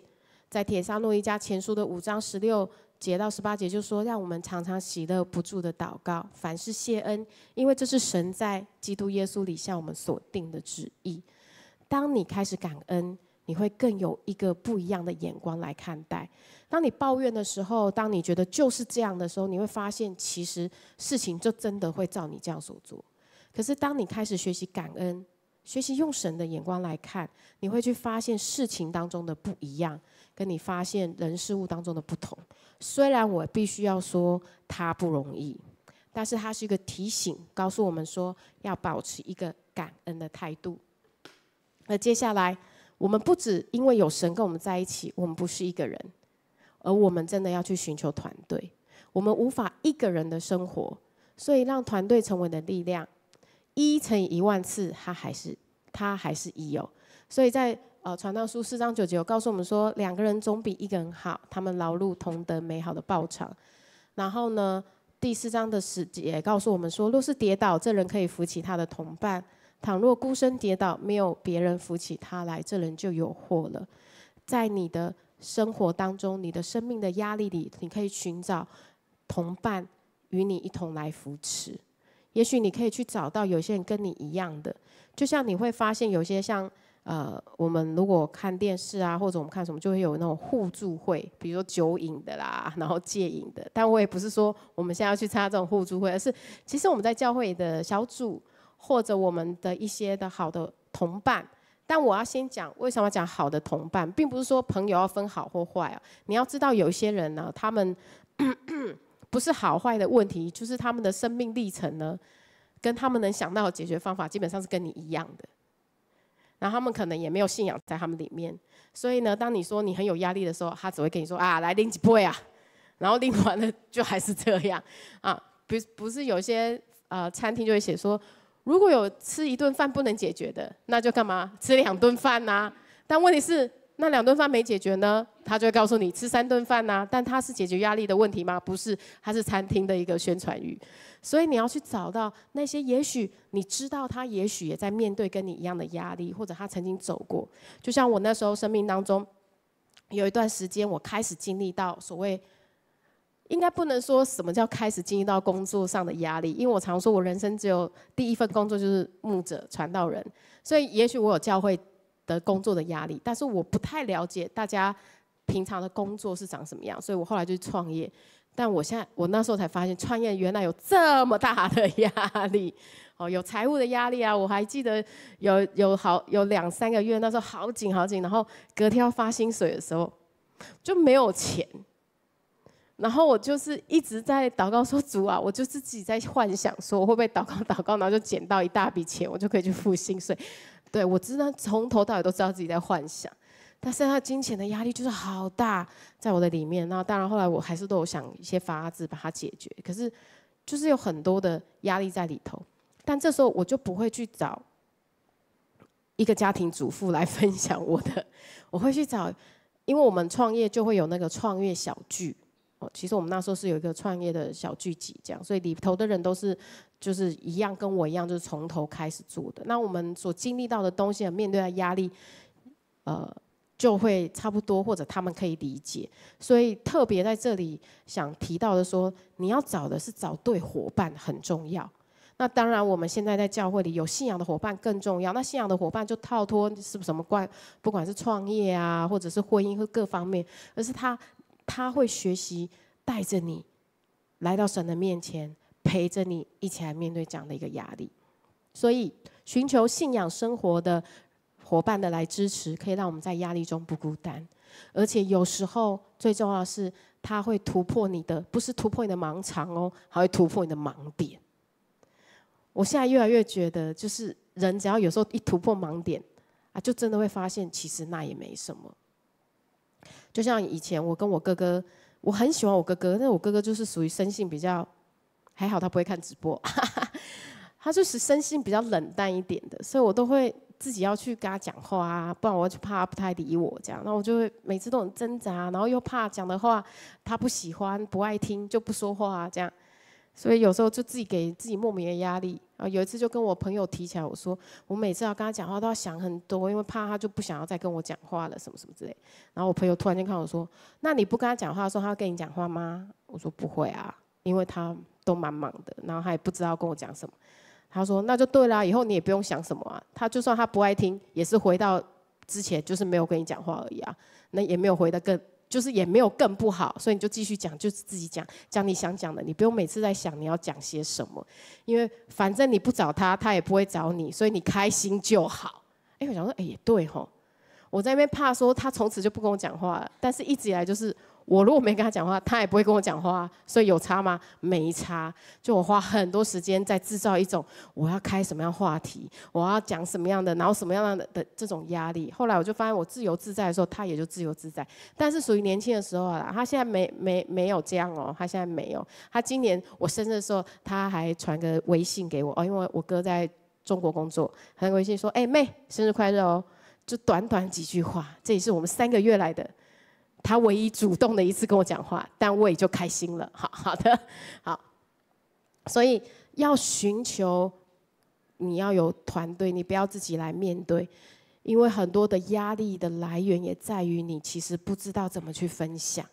在铁沙诺一家前书的五章十六节到十八节就说：“让我们常常喜乐不住的祷告，凡事谢恩，因为这是神在基督耶稣里向我们所定的旨意。”当你开始感恩。你会更有一个不一样的眼光来看待。当你抱怨的时候，当你觉得就是这样的时候，你会发现，其实事情就真的会照你这样所做。可是，当你开始学习感恩，学习用神的眼光来看，你会去发现事情当中的不一样，跟你发现人事物当中的不同。虽然我必须要说它不容易，但是它是一个提醒，告诉我们说要保持一个感恩的态度。那接下来。我们不只因为有神跟我们在一起，我们不是一个人，而我们真的要去寻求团队。我们无法一个人的生活，所以让团队成为的力量，一乘以一万次，它还是它还是一有。所以在呃，传道书四章九九告诉我们说，两个人总比一个人好，他们劳碌同得美好的报偿。然后呢，第四章的十节告诉我们说，若是跌倒，这人可以扶起他的同伴。倘若孤身跌倒，没有别人扶起他来，这人就有祸了。在你的生活当中，你的生命的压力里，你可以寻找同伴与你一同来扶持。也许你可以去找到有些人跟你一样的，就像你会发现有些像呃，我们如果看电视啊，或者我们看什么，就会有那种互助会，比如说酒瘾的啦，然后戒瘾的。但我也不是说我们现在要去参加这种互助会，而是其实我们在教会的小组。或者我们的一些的好的同伴，但我要先讲为什么讲好的同伴，并不是说朋友要分好或坏啊。你要知道，有一些人呢，他们 不是好坏的问题，就是他们的生命历程呢，跟他们能想到的解决方法基本上是跟你一样的。然后他们可能也没有信仰在他们里面，所以呢，当你说你很有压力的时候，他只会跟你说啊，来拎几杯啊，然后拎完了就还是这样啊。不不是有些呃餐厅就会写说。如果有吃一顿饭不能解决的，那就干嘛吃两顿饭呐？但问题是那两顿饭没解决呢，他就会告诉你吃三顿饭呐。但他是解决压力的问题吗？不是，他是餐厅的一个宣传语。所以你要去找到那些，也许你知道他也许也在面对跟你一样的压力，或者他曾经走过。就像我那时候生命当中有一段时间，我开始经历到所谓。应该不能说什么叫开始经历到工作上的压力，因为我常说，我人生只有第一份工作就是牧者传道人，所以也许我有教会的工作的压力，但是我不太了解大家平常的工作是长什么样，所以我后来就创业，但我现在我那时候才发现创业原来有这么大的压力，哦，有财务的压力啊，我还记得有有好有两三个月那时候好紧好紧，然后隔天要发薪水的时候就没有钱。然后我就是一直在祷告说主啊，我就自己在幻想说我会被祷告 祷告，然后就捡到一大笔钱，我就可以去付薪水。对我知道从头到尾都知道自己在幻想，但是他金钱的压力就是好大在我的里面。然当然后来我还是都有想一些法子把它解决，可是就是有很多的压力在里头。但这时候我就不会去找一个家庭主妇来 分享我的，我会去找，因为我们创业就会有那个创业小聚。其实我们那时候是有一个创业的小聚集，这样，所以里头的人都是就是一样跟我一样，就是从头开始做的。那我们所经历到的东西，面对的压力，呃，就会差不多，或者他们可以理解。所以特别在这里想提到的说，你要找的是找对伙伴很重要。那当然，我们现在在教会里有信仰的伙伴更重要。那信仰的伙伴就逃脱是不是什么怪，不管是创业啊，或者是婚姻或各方面，而是他。他会学习带着你来到神的面前，陪着你一起来面对这样的一个压力。所以，寻求信仰生活的伙伴的来支持，可以让我们在压力中不孤单。而且有时候最重要的是，他会突破你的，不是突破你的盲肠哦，还会突破你的盲点。我现在越来越觉得，就是人只要有时候一突破盲点啊，就真的会发现，其实那也没什么。就像以前，我跟我哥哥，我很喜欢我哥哥，但是我哥哥就是属于生性比较，还好他不会看直播，他就是生性比较冷淡一点的，所以我都会自己要去跟他讲话啊，不然我就怕他不太理我这样，那我就会每次都很挣扎，然后又怕讲的话他不喜欢不爱听就不说话啊、这样。所以有时候就自己给自己莫名的压力啊。有一次就跟我朋友提起来，我说我每次要跟他讲话都要想很多，因为怕他就不想要再跟我讲话了，什么什么之类。然后我朋友突然间看我说：“那你不跟他讲话的时候，他跟你讲话吗？”我说：“不会啊，因为他都蛮忙的，然后他也不知道跟我讲什么。”他说：“那就对啦，以后你也不用想什么啊。他就算他不爱听，也是回到之前就是没有跟你讲话而已啊，那也没有回到更。”就是也没有更不好，所以你就继续讲，就是自己讲，讲你想讲的，你不用每次在想你要讲些什么，因为反正你不找他，他也不会找你，所以你开心就好。哎，我想说，哎，也对吼，我在那边怕说他从此就不跟我讲话，了，但是一直以来就是。我如果没跟他讲话，他也不会跟我讲话，所以有差吗？没差。就我花很多时间在制造一种我要开什么样话题，我要讲什么样的，然后什么样的的这种压力。后来我就发现，我自由自在的时候，他也就自由自在。但是属于年轻的时候啊，他现在没没没有这样哦，他现在没有。他今年我生日的时候，他还传个微信给我哦，因为我哥在中国工作，传微信说：“哎妹，生日快乐哦。”就短短几句话，这也是我们三个月来的。他唯一主动的一次跟我讲话，但我也就开心了。好好的，好，所以要寻求，你要有团队，你不要自己来面对，因为很多的压力的来源也在于你其实不知道怎么去分享。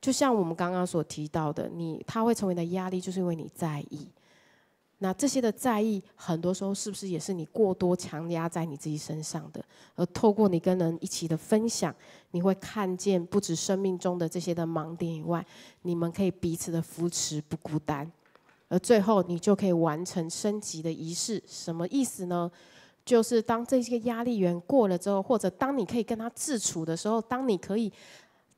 就像我们刚刚所提到的，你他会成为的压力，就是因为你在意。那这些的在意，很多时候是不是也是你过多强压在你自己身上的？而透过你跟人一起的分享，你会看见不止生命中的这些的盲点以外，你们可以彼此的扶持，不孤单。而最后，你就可以完成升级的仪式。什么意思呢？就是当这些压力源过了之后，或者当你可以跟他自处的时候，当你可以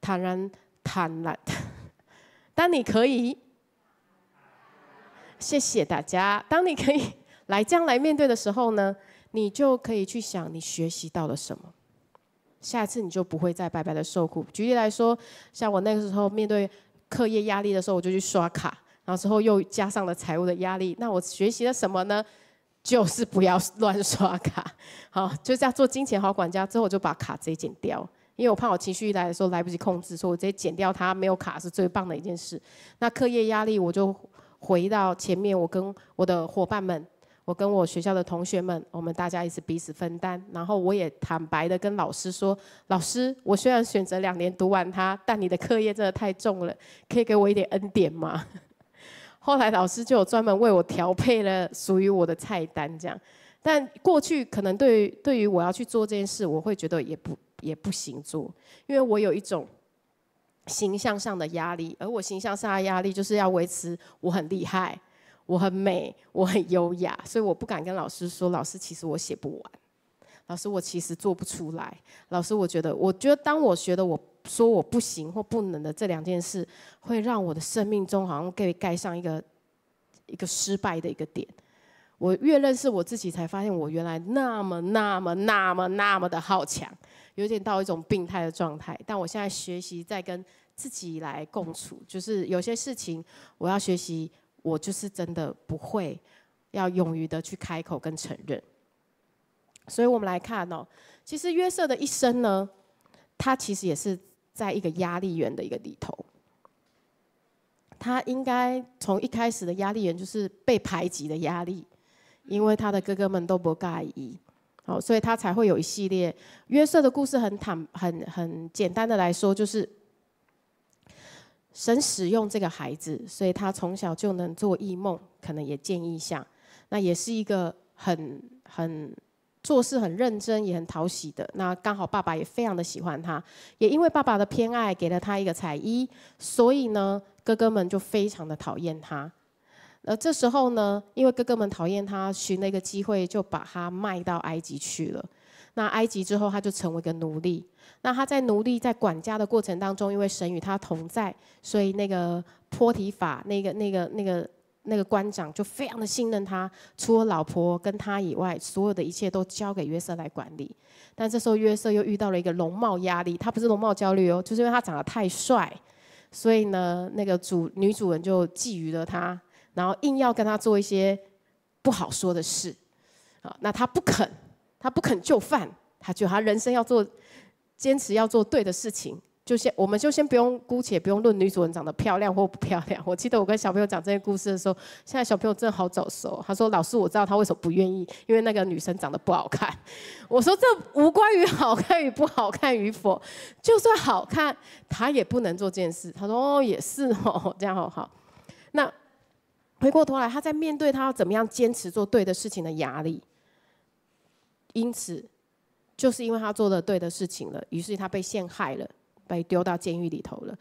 坦然坦然，当你可以。谢谢大家。当你可以来这样来面对的时候呢，你就可以去想你学习到了什么，下次你就不会再白白的受苦。举例来说，像我那个时候面对课业压力的时候，我就去刷卡，然后之后又加上了财务的压力。那我学习了什么呢？就是不要乱刷卡，好，就这样做金钱好管家。之后我就把卡直接剪掉，因为我怕我情绪一来的时候来不及控制，所以我直接剪掉它，没有卡是最棒的一件事。那课业压力我就。回到前面，我跟我的伙伴们，我跟我学校的同学们，我们大家也是彼此分担。然后我也坦白的跟老师说：“老师，我虽然选择两年读完它，但你的课业真的太重了，可以给我一点恩典吗？” 后来老师就有专门为我调配了属于我的菜单这样。但过去可能对于对于我要去做这件事，我会觉得也不也不行做，因为我有一种。形象上的压力，而我形象上的压力就是要维持我很厉害、我很美、我很优雅，所以我不敢跟老师说：“老师，其实我写不完。”老师，我其实做不出来。老师，我觉得，我觉得，当我觉得我说我不行或不能的这两件事，会让我的生命中好像给盖上一个一个失败的一个点。我越认识我自己，才发现我原来那么、那么、那么、那么的好强。有点到一种病态的状态，但我现在学习在跟自己来共处，就是有些事情我要学习，我就是真的不会，要勇于的去开口跟承认。所以我们来看哦，其实约瑟的一生呢，他其实也是在一个压力源的一个里头。他应该从一开始的压力源就是被排挤的压力，因为他的哥哥们都不介意。哦，所以他才会有一系列约瑟的故事。很坦、很很简单的来说，就是神使用这个孩子，所以他从小就能做异梦，可能也见异象。那也是一个很很做事很认真也很讨喜的。那刚好爸爸也非常的喜欢他，也因为爸爸的偏爱给了他一个彩衣，所以呢，哥哥们就非常的讨厌他。而这时候呢，因为哥哥们讨厌他，寻了一个机会就把他卖到埃及去了。那埃及之后，他就成为个奴隶。那他在奴隶在管家的过程当中，因为神与他同在，所以那个波提法那个那个那个那个官长就非常的信任他。除了老婆跟他以外，所有的一切都交给约瑟来管理。但这时候约瑟又遇到了一个容貌压力，他不是容貌焦虑哦，就是因为他长得太帅，所以呢，那个主女主人就觊觎了他。然后硬要跟他做一些不好说的事，啊，那他不肯，他不肯就范，他就他人生要做，坚持要做对的事情。就先，我们就先不用姑且不用论女主人长得漂亮或不漂亮。我记得我跟小朋友讲这些故事的时候，现在小朋友真好早熟。他说：“老师，我知道他为什么不愿意，因为那个女生长得不好看。” 我说：“这无关于好看与不好看与否，就算好看，他也不能做这件事。”他说：“哦，也是哦，这样好好。”那。回过头来，他在面对他要怎么样坚持做对的事情的压力，因此，就是因为他做了对的事情了，于是他被陷害了，被丢到监狱里头了。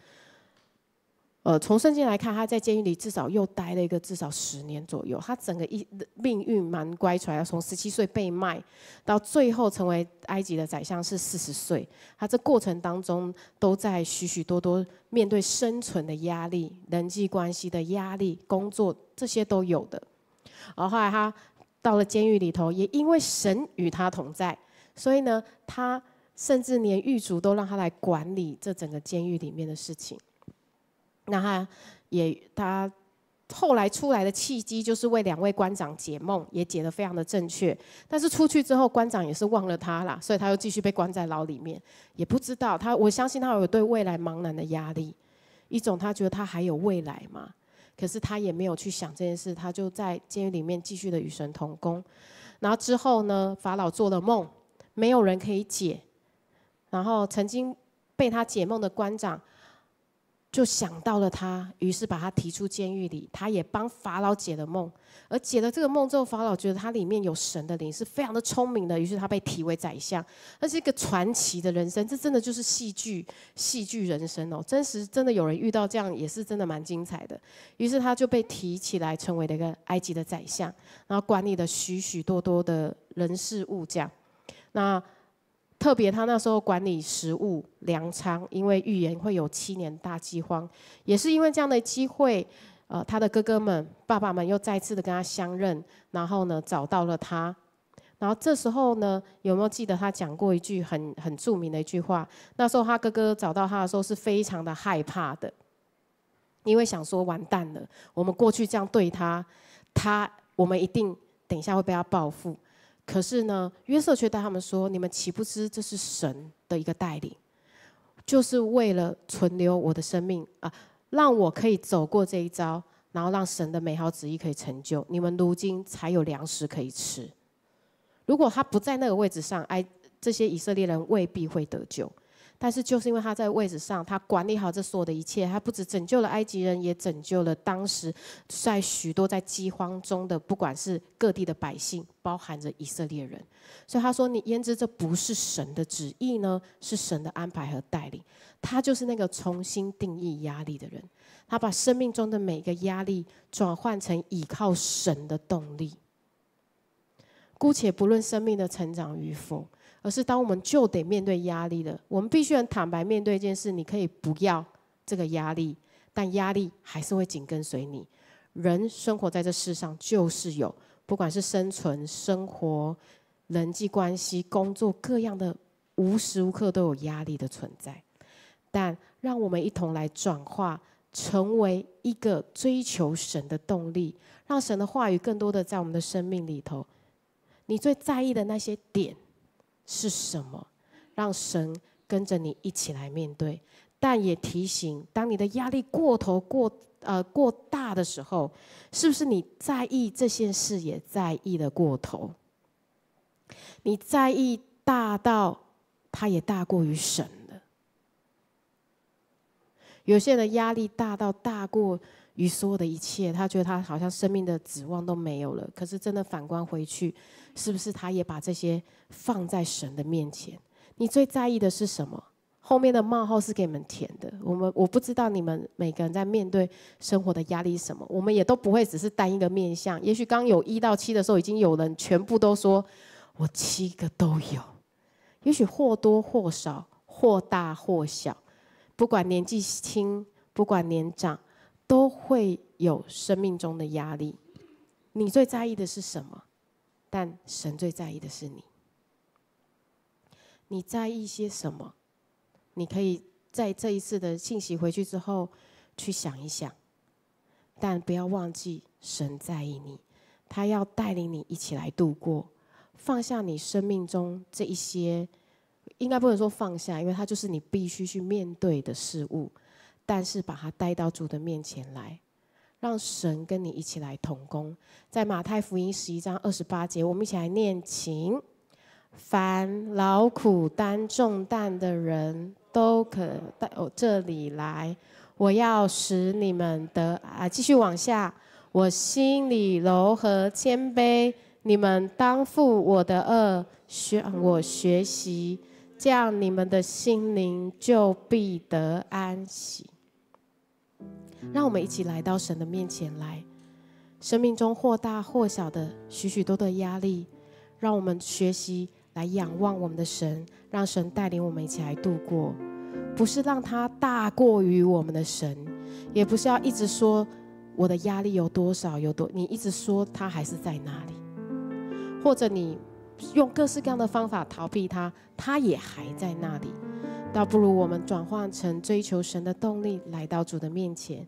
呃，从圣经来看，他在监狱里至少又待了一个至少十年左右。他整个一命运蛮乖出来的，从十七岁被卖，到最后成为埃及的宰相是四十岁。他这过程当中都在许许多多面对生存的压力、人际关系的压力、工作这些都有的。而后来他到了监狱里头，也因为神与他同在，所以呢，他甚至连狱卒都让他来管理这整个监狱里面的事情。那他也他后来出来的契机就是为两位官长解梦，也解得非常的正确。但是出去之后，官长也是忘了他了，所以他又继续被关在牢里面，也不知道他。我相信他有对未来茫然的压力，一种他觉得他还有未来嘛，可是他也没有去想这件事，他就在监狱里面继续的与神同工。然后之后呢，法老做了梦，没有人可以解，然后曾经被他解梦的官长。就想到了他，于是把他提出监狱里。他也帮法老解了梦，而解了这个梦之后，法老觉得他里面有神的灵，是非常的聪明的。于是他被提为宰相，那是一个传奇的人生。这真的就是戏剧，戏剧人生哦！真实真的有人遇到这样，也是真的蛮精彩的。于是他就被提起来，成为了一个埃及的宰相，然后管理了许许多多的人事物这样。那特别他那时候管理食物粮仓，因为预言会有七年大饥荒，也是因为这样的机会，呃，他的哥哥们、爸爸们又再次的跟他相认，然后呢，找到了他。然后这时候呢，有没有记得他讲过一句很很著名的一句话？那时候他哥哥找到他的时候是非常的害怕的，因为想说完蛋了，我们过去这样对他，他我们一定等一下会被他报复。可是呢，约瑟却对他们说：“你们岂不知这是神的一个带领，就是为了存留我的生命啊，让我可以走过这一遭，然后让神的美好旨意可以成就。你们如今才有粮食可以吃。如果他不在那个位置上，哎，这些以色列人未必会得救。”但是就是因为他在位置上，他管理好这所有的一切，他不止拯救了埃及人，也拯救了当时在许多在饥荒中的，不管是各地的百姓，包含着以色列人。所以他说：“你焉知这不是神的旨意呢？是神的安排和带领。”他就是那个重新定义压力的人，他把生命中的每一个压力转换成倚靠神的动力。姑且不论生命的成长与否。而是当我们就得面对压力了，我们必须很坦白面对一件事：你可以不要这个压力，但压力还是会紧跟随你。人生活在这世上就是有，不管是生存、生活、人际关系、工作各样的，无时无刻都有压力的存在。但让我们一同来转化，成为一个追求神的动力，让神的话语更多的在我们的生命里头。你最在意的那些点。是什么让神跟着你一起来面对？但也提醒，当你的压力过头、过呃过大的时候，是不是你在意这件事也在意的过头？你在意大到，他也大过于神了。有些人压力大到大过。与所有的一切，他觉得他好像生命的指望都没有了。可是，真的反观回去，是不是他也把这些放在神的面前？你最在意的是什么？后面的冒号是给你们填的。我们我不知道你们每个人在面对生活的压力是什么。我们也都不会只是单一个面向。也许刚有一到七的时候，已经有人全部都说我七个都有。也许或多或少，或大或小，不管年纪轻，不管年长。都会有生命中的压力，你最在意的是什么？但神最在意的是你。你在意些什么？你可以在这一次的信息回去之后去想一想，但不要忘记神在意你，他要带领你一起来度过，放下你生命中这一些，应该不能说放下，因为它就是你必须去面对的事物。但是把它带到主的面前来，让神跟你一起来同工。在马太福音十一章二十八节，我们一起来念情，凡劳苦担重担的人，都可到这里来。我要使你们得啊，继续往下。我心里柔和谦卑，你们当负我的恶，学我学习，这样你们的心灵就必得安息。让我们一起来到神的面前来，生命中或大或小的许许多的压力，让我们学习来仰望我们的神，让神带领我们一起来度过。不是让他大过于我们的神，也不是要一直说我的压力有多少有多，你一直说他还是在那里，或者你用各式各样的方法逃避他，他也还在那里。倒不如我们转换成追求神的动力，来到主的面前，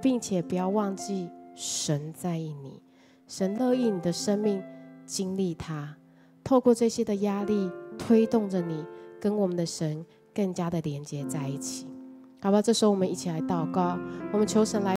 并且不要忘记神在意你，神乐意你的生命经历他，透过这些的压力推动着你跟我们的神更加的连接在一起，好吧？这时候我们一起来祷告，我们求神来。